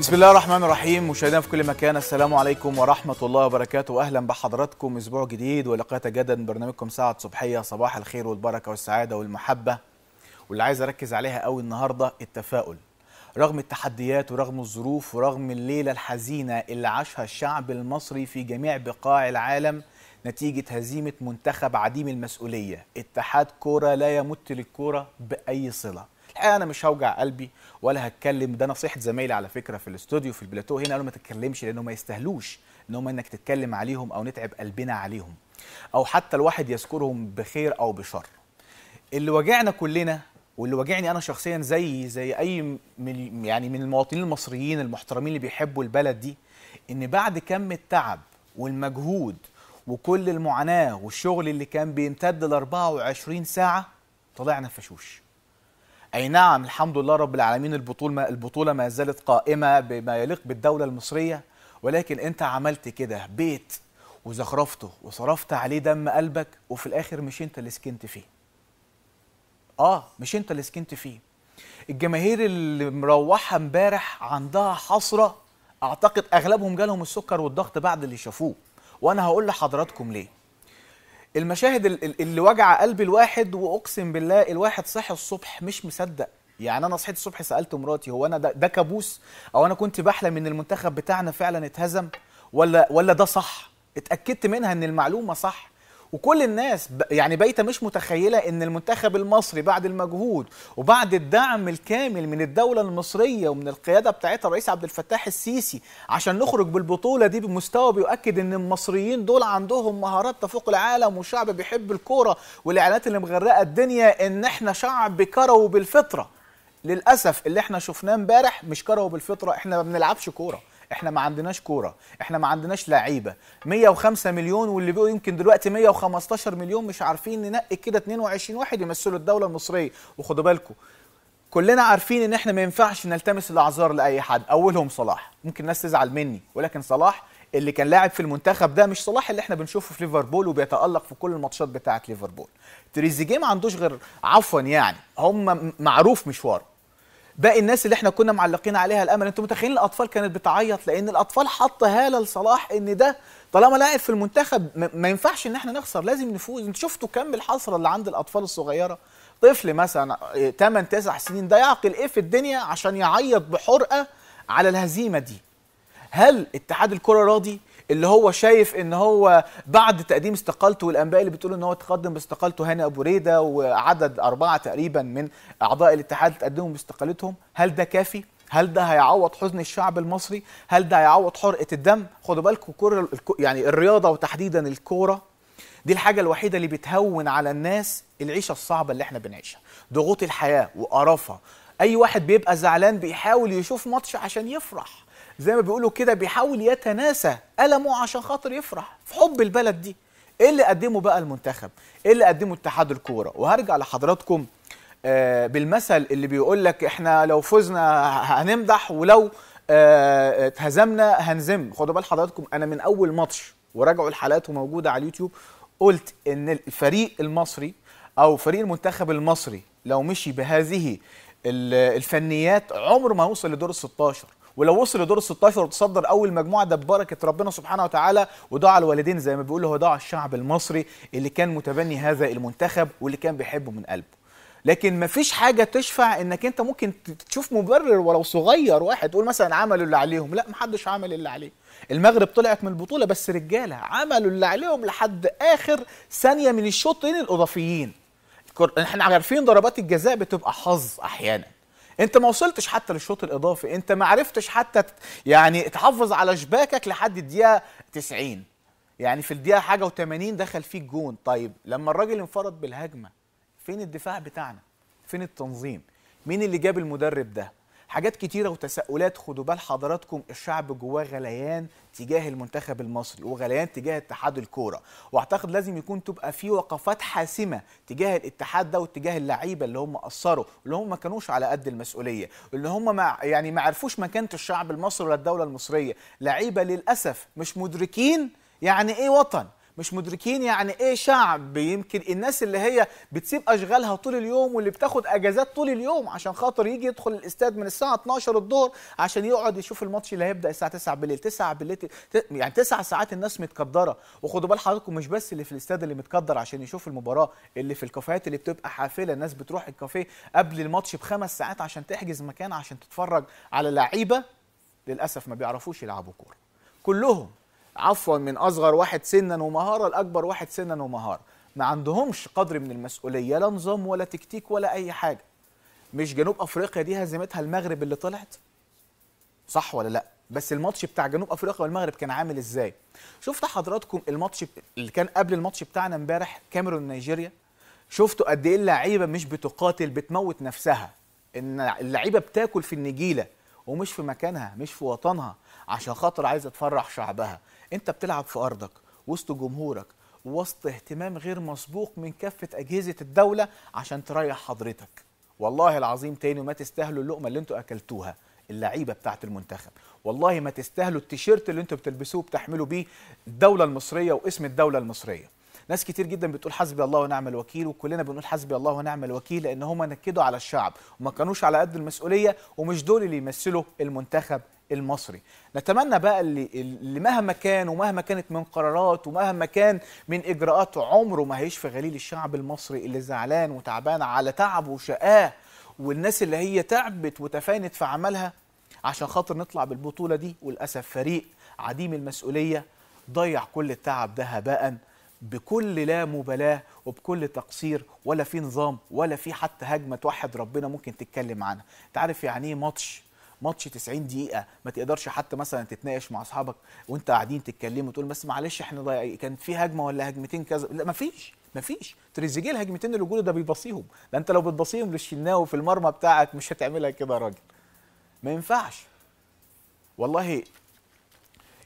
بسم الله الرحمن الرحيم مشاهدينا في كل مكان السلام عليكم ورحمه الله وبركاته اهلا بحضراتكم اسبوع جديد ولقاء جدد من برنامجكم ساعه صبحيه صباح الخير والبركه والسعاده والمحبه واللي عايز اركز عليها قوي النهارده التفاؤل رغم التحديات ورغم الظروف ورغم الليله الحزينه اللي عاشها الشعب المصري في جميع بقاع العالم نتيجه هزيمه منتخب عديم المسؤوليه اتحاد كوره لا يمت للكوره باي صله انا مش هوجع قلبي ولا هتكلم ده نصيحه زمايلي على فكره في الاستوديو في البلاتو هنا قالوا ما تتكلمش لانه ما يستاهلوش ان هم انك تتكلم عليهم او نتعب قلبنا عليهم او حتى الواحد يذكرهم بخير او بشر اللي واجعنا كلنا واللي واجعني انا شخصيا زي زي اي من يعني من المواطنين المصريين المحترمين اللي بيحبوا البلد دي ان بعد كم التعب والمجهود وكل المعاناه والشغل اللي كان بيمتد ل 24 ساعه طلعنا فشوش أي نعم الحمد لله رب العالمين البطولة البطولة ما زالت قائمة بما يليق بالدولة المصرية ولكن أنت عملت كده بيت وزخرفته وصرفت عليه دم قلبك وفي الآخر مش أنت اللي سكنت فيه آه مش أنت اللي سكنت فيه الجماهير اللي مروحة امبارح عندها حسرة أعتقد أغلبهم جالهم السكر والضغط بعد اللي شافوه وأنا هقول لحضراتكم ليه المشاهد اللي وجع قلب الواحد واقسم بالله الواحد صحي الصبح مش مصدق يعني انا صحيت الصبح سالت مراتي هو انا ده, كابوس او انا كنت بحلم ان المنتخب بتاعنا فعلا اتهزم ولا ولا ده صح اتاكدت منها ان المعلومه صح وكل الناس يعني بيتا مش متخيلة ان المنتخب المصري بعد المجهود وبعد الدعم الكامل من الدولة المصرية ومن القيادة بتاعتها الرئيس عبد الفتاح السيسي عشان نخرج بالبطولة دي بمستوى بيؤكد ان المصريين دول عندهم مهارات تفوق العالم وشعب بيحب الكورة والاعلانات اللي مغرقة الدنيا ان احنا شعب كروي بالفطرة للأسف اللي احنا شفناه امبارح مش كروي بالفطرة احنا ما بنلعبش كورة احنا ما عندناش كوره احنا ما عندناش لعيبه 105 مليون واللي بقوا يمكن دلوقتي 115 مليون مش عارفين ننقي كده 22 واحد يمثلوا الدوله المصريه وخدوا بالكم كلنا عارفين ان احنا ما ينفعش نلتمس الاعذار لاي حد اولهم صلاح ممكن الناس تزعل مني ولكن صلاح اللي كان لاعب في المنتخب ده مش صلاح اللي احنا بنشوفه في ليفربول وبيتالق في كل الماتشات بتاعه ليفربول تريزيجيه ما عندوش غير عفوا يعني هم معروف مشواره باقي الناس اللي احنا كنا معلقين عليها الامل انتوا متخيلين الاطفال كانت بتعيط لان الاطفال حط هاله لصلاح ان ده طالما لاعب في المنتخب ما ينفعش ان احنا نخسر لازم نفوز انتوا شفتوا كم الحسره اللي عند الاطفال الصغيره طفل مثلا 8 آه، 9 سنين ده يعقل ايه في الدنيا عشان يعيط بحرقه على الهزيمه دي هل اتحاد الكره راضي اللي هو شايف ان هو بعد تقديم استقالته والانباء اللي بتقول ان هو تقدم باستقالته هاني ابو ريده وعدد اربعه تقريبا من اعضاء الاتحاد تقدموا باستقالتهم هل ده كافي؟ هل ده هيعوض حزن الشعب المصري؟ هل ده هيعوض حرقه الدم؟ خدوا بالكم كرة يعني الرياضه وتحديدا الكوره دي الحاجه الوحيده اللي بتهون على الناس العيشه الصعبه اللي احنا بنعيشها، ضغوط الحياه وقرفها، اي واحد بيبقى زعلان بيحاول يشوف ماتش عشان يفرح زي ما بيقولوا كده بيحاول يتناسى ألمه عشان خاطر يفرح في حب البلد دي ايه اللي قدمه بقى المنتخب ايه اللي قدمه اتحاد الكوره وهرجع لحضراتكم آه، بالمثل اللي بيقول لك احنا لو فزنا هنمدح ولو آه، اتهزمنا هنزم خدوا بال حضراتكم انا من اول ماتش وراجعوا الحلقات وموجوده على اليوتيوب قلت ان الفريق المصري او فريق المنتخب المصري لو مشي بهذه الفنيات عمره ما هيوصل لدور ال 16 ولو وصل لدور ال 16 وتصدر اول مجموعه ده ببركه ربنا سبحانه وتعالى ودعاء الوالدين زي ما بيقولوا هو دعاء الشعب المصري اللي كان متبني هذا المنتخب واللي كان بيحبه من قلبه لكن مفيش حاجه تشفع انك انت ممكن تشوف مبرر ولو صغير واحد تقول مثلا عملوا اللي عليهم لا محدش عمل اللي عليه المغرب طلعت من البطوله بس رجاله عملوا اللي عليهم لحد اخر ثانيه من الشوطين الاضافيين احنا عارفين ضربات الجزاء بتبقى حظ احيانا انت ما وصلتش حتى للشوط الاضافي انت ما عرفتش حتى يعني تحافظ على شباكك لحد الدقيقه 90 يعني في الدقيقه حاجه و80 دخل فيك جون طيب لما الراجل انفرد بالهجمه فين الدفاع بتاعنا فين التنظيم مين اللي جاب المدرب ده حاجات كتيرة وتساؤلات خدوا بال حضراتكم الشعب جواه غليان تجاه المنتخب المصري وغليان تجاه اتحاد الكورة واعتقد لازم يكون تبقى في وقفات حاسمة تجاه الاتحاد ده واتجاه اللعيبة اللي هم قصروا اللي هم ما كانوش على قد المسؤولية اللي هم ما يعني ما عرفوش مكانة الشعب المصري ولا الدولة المصرية لعيبة للأسف مش مدركين يعني ايه وطن مش مدركين يعني ايه شعب يمكن الناس اللي هي بتسيب اشغالها طول اليوم واللي بتاخد اجازات طول اليوم عشان خاطر يجي يدخل الاستاد من الساعه 12 الظهر عشان يقعد يشوف الماتش اللي هيبدا الساعه 9 بالليل 9 بالليل يعني 9 ساعات الناس متقدره وخدوا بال حضراتكم مش بس اللي في الاستاد اللي متقدر عشان يشوف المباراه اللي في الكافيهات اللي بتبقى حافله الناس بتروح الكافيه قبل الماتش بخمس ساعات عشان تحجز مكان عشان تتفرج على لعيبه للاسف ما بيعرفوش يلعبوا كوره كلهم عفوا من اصغر واحد سنا ومهاره لاكبر واحد سنا ومهاره ما عندهمش قدر من المسؤوليه لا نظام ولا تكتيك ولا اي حاجه مش جنوب افريقيا دي هزمتها المغرب اللي طلعت صح ولا لا بس الماتش بتاع جنوب افريقيا والمغرب كان عامل ازاي شفت حضراتكم الماتش اللي كان قبل الماتش بتاعنا امبارح كاميرون نيجيريا شفتوا قد ايه اللعيبه مش بتقاتل بتموت نفسها ان اللعيبه بتاكل في النجيله ومش في مكانها مش في وطنها عشان خاطر عايزه تفرح شعبها انت بتلعب في ارضك وسط جمهورك وسط اهتمام غير مسبوق من كافه اجهزه الدوله عشان تريح حضرتك والله العظيم تاني ما تستاهلوا اللقمه اللي انتوا اكلتوها اللعيبه بتاعه المنتخب والله ما تستاهلوا التيشيرت اللي انتوا بتلبسوه بتحملوا بيه الدوله المصريه واسم الدوله المصريه ناس كتير جدا بتقول حسبي الله ونعم الوكيل وكلنا بنقول حسبي الله ونعم الوكيل لان هم نكدوا على الشعب وما كانوش على قد المسؤوليه ومش دول اللي يمثلوا المنتخب المصري نتمنى بقى اللي, اللي مهما كان ومهما كانت من قرارات ومهما كان من اجراءات عمره ما هيشفي غليل الشعب المصري اللي زعلان وتعبان على تعبه وشقاه والناس اللي هي تعبت وتفانت في عملها عشان خاطر نطلع بالبطوله دي وللاسف فريق عديم المسؤوليه ضيع كل التعب ده هباء بكل لا مبالاه وبكل تقصير ولا في نظام ولا في حتى هجمه توحد ربنا ممكن تتكلم عنها انت عارف يعني ايه ماتش ماتش 90 دقيقه ما تقدرش حتى مثلا تتناقش مع اصحابك وانت قاعدين تتكلموا تقول بس معلش احنا ضايع كان في هجمه ولا هجمتين كذا لا ما فيش ما فيش تريزيجيه الهجمتين اللي جوله ده بيبصيهم ده انت لو بتبصيهم للشناوي في المرمى بتاعك مش هتعملها كده يا راجل ما ينفعش والله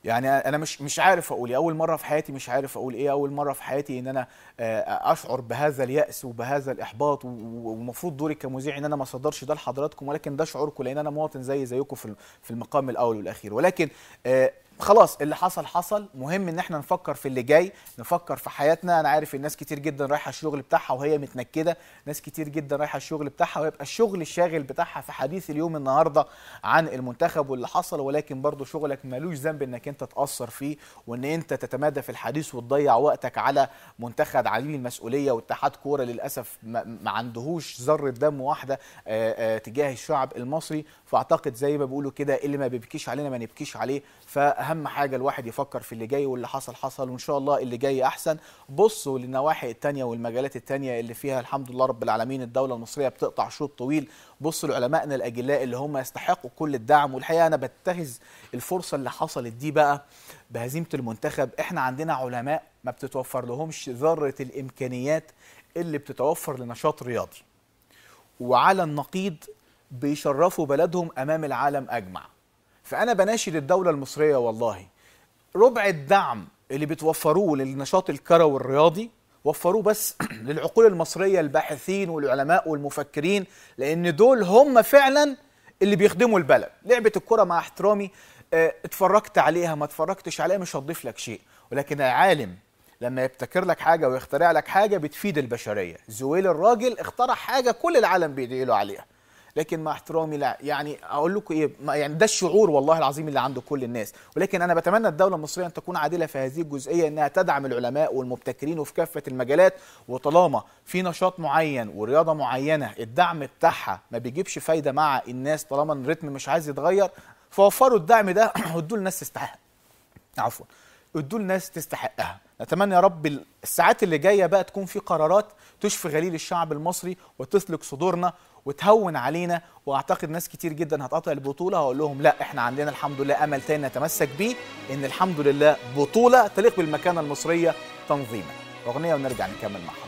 يعني انا مش مش عارف اقول إيه. اول مره في حياتي مش عارف اقول ايه اول مره في حياتي ان انا آه، اشعر بهذا الياس وبهذا الاحباط ومفروض دوري كمذيع ان انا ما صدرش ده لحضراتكم ولكن ده شعوركم لان انا مواطن زي زيكم في المقام الاول والاخير ولكن آه، خلاص اللي حصل حصل مهم ان احنا نفكر في اللي جاي نفكر في حياتنا انا عارف الناس كتير جدا رايحه الشغل بتاعها وهي متنكده ناس كتير جدا رايحه الشغل بتاعها ويبقى الشغل الشاغل بتاعها في حديث اليوم النهارده عن المنتخب واللي حصل ولكن برضو شغلك ملوش ذنب انك انت تاثر فيه وان انت تتمادى في الحديث وتضيع وقتك على منتخب عليه المسؤوليه واتحاد كوره للاسف ما عندهوش ذره دم واحده آه، آه، تجاه الشعب المصري فاعتقد زي ما بيقولوا كده اللي ما بيبكيش علينا ما نبكيش عليه ف اهم حاجه الواحد يفكر في اللي جاي واللي حصل حصل وان شاء الله اللي جاي احسن بصوا للنواحي التانية والمجالات التانية اللي فيها الحمد لله رب العالمين الدوله المصريه بتقطع شوط طويل بصوا لعلمائنا الاجلاء اللي هم يستحقوا كل الدعم والحقيقه انا بتخذ الفرصه اللي حصلت دي بقى بهزيمه المنتخب احنا عندنا علماء ما بتتوفر لهمش ذره الامكانيات اللي بتتوفر لنشاط رياضي وعلى النقيض بيشرفوا بلدهم امام العالم اجمع فانا بناشد الدوله المصريه والله ربع الدعم اللي بتوفروه للنشاط الكروي الرياضي وفروه بس للعقول المصريه الباحثين والعلماء والمفكرين لان دول هم فعلا اللي بيخدموا البلد لعبه الكره مع احترامي اه اتفرجت عليها ما اتفرجتش عليها مش هتضيف لك شيء ولكن العالم لما يبتكر لك حاجه ويخترع لك حاجه بتفيد البشريه زويل الراجل اخترع حاجه كل العالم بيدعي عليها لكن مع احترامي لا يعني اقول لكم ايه يعني ده الشعور والله العظيم اللي عند كل الناس ولكن انا بتمنى الدوله المصريه ان تكون عادله في هذه الجزئيه انها تدعم العلماء والمبتكرين وفي كافه المجالات وطالما في نشاط معين ورياضه معينه الدعم بتاعها ما بيجيبش فايده مع الناس طالما الريتم مش عايز يتغير فوفروا الدعم ده وادوا للناس تستحق عفوا ادوا للناس تستحقها نتمنى يا رب الساعات اللي جايه بقى تكون في قرارات تشفي غليل الشعب المصري وتسلك صدورنا وتهون علينا واعتقد ناس كتير جدا هتقطع البطوله هقول لهم لا احنا عندنا الحمد لله امل تاني نتمسك بيه ان الحمد لله بطوله تليق بالمكانه المصريه تنظيما اغنيه ونرجع نكمل معها